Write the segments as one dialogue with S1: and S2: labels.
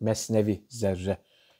S1: Mesnevi zerre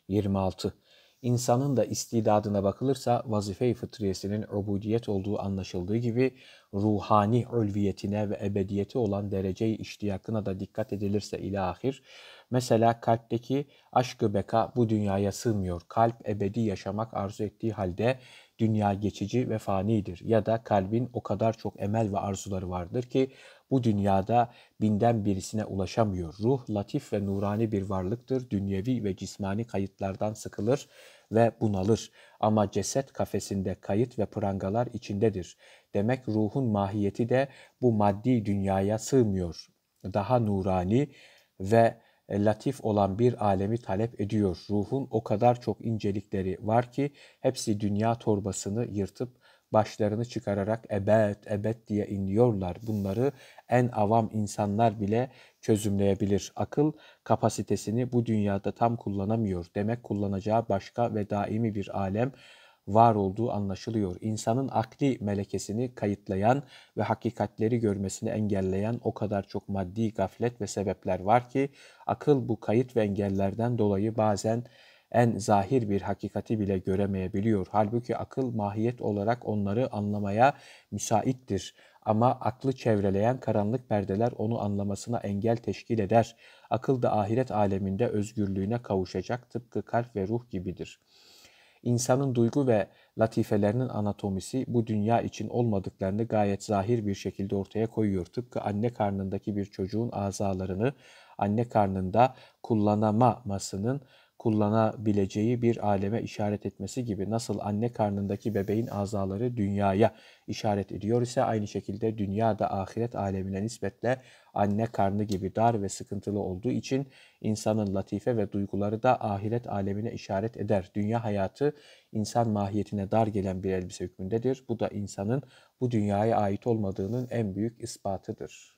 S1: 26. İnsanın da istidadına bakılırsa vazife-i fıtriyesinin ubudiyet olduğu anlaşıldığı gibi ruhani ölviyetine ve ebediyeti olan dereceyi iştiyakına da dikkat edilirse ilahir. Mesela kalpteki aşkı beka bu dünyaya sığmıyor. Kalp ebedi yaşamak arzu ettiği halde dünya geçici ve fanidir ya da kalbin o kadar çok emel ve arzuları vardır ki bu dünyada binden birisine ulaşamıyor. Ruh latif ve nurani bir varlıktır. Dünyevi ve cismani kayıtlardan sıkılır ve bunalır. Ama ceset kafesinde kayıt ve prangalar içindedir. Demek ruhun mahiyeti de bu maddi dünyaya sığmıyor. Daha nurani ve e, latif olan bir alemi talep ediyor. Ruhun o kadar çok incelikleri var ki hepsi dünya torbasını yırtıp başlarını çıkararak ebed ebed diye inliyorlar. Bunları en avam insanlar bile çözümleyebilir. Akıl kapasitesini bu dünyada tam kullanamıyor. Demek kullanacağı başka ve daimi bir alem var olduğu anlaşılıyor. İnsanın akli melekesini kayıtlayan ve hakikatleri görmesini engelleyen o kadar çok maddi gaflet ve sebepler var ki akıl bu kayıt ve engellerden dolayı bazen en zahir bir hakikati bile göremeyebiliyor. Halbuki akıl mahiyet olarak onları anlamaya müsaittir. Ama aklı çevreleyen karanlık perdeler onu anlamasına engel teşkil eder. Akıl da ahiret aleminde özgürlüğüne kavuşacak tıpkı kalp ve ruh gibidir.'' İnsanın duygu ve latifelerinin anatomisi bu dünya için olmadıklarını gayet zahir bir şekilde ortaya koyuyor. Tıpkı anne karnındaki bir çocuğun azalarını anne karnında kullanamamasının kullanabileceği bir aleme işaret etmesi gibi nasıl anne karnındaki bebeğin azaları dünyaya işaret ediyor ise aynı şekilde dünya da ahiret alemine nispetle anne karnı gibi dar ve sıkıntılı olduğu için insanın latife ve duyguları da ahiret alemine işaret eder. Dünya hayatı insan mahiyetine dar gelen bir elbise hükmündedir. Bu da insanın bu dünyaya ait olmadığının en büyük ispatıdır.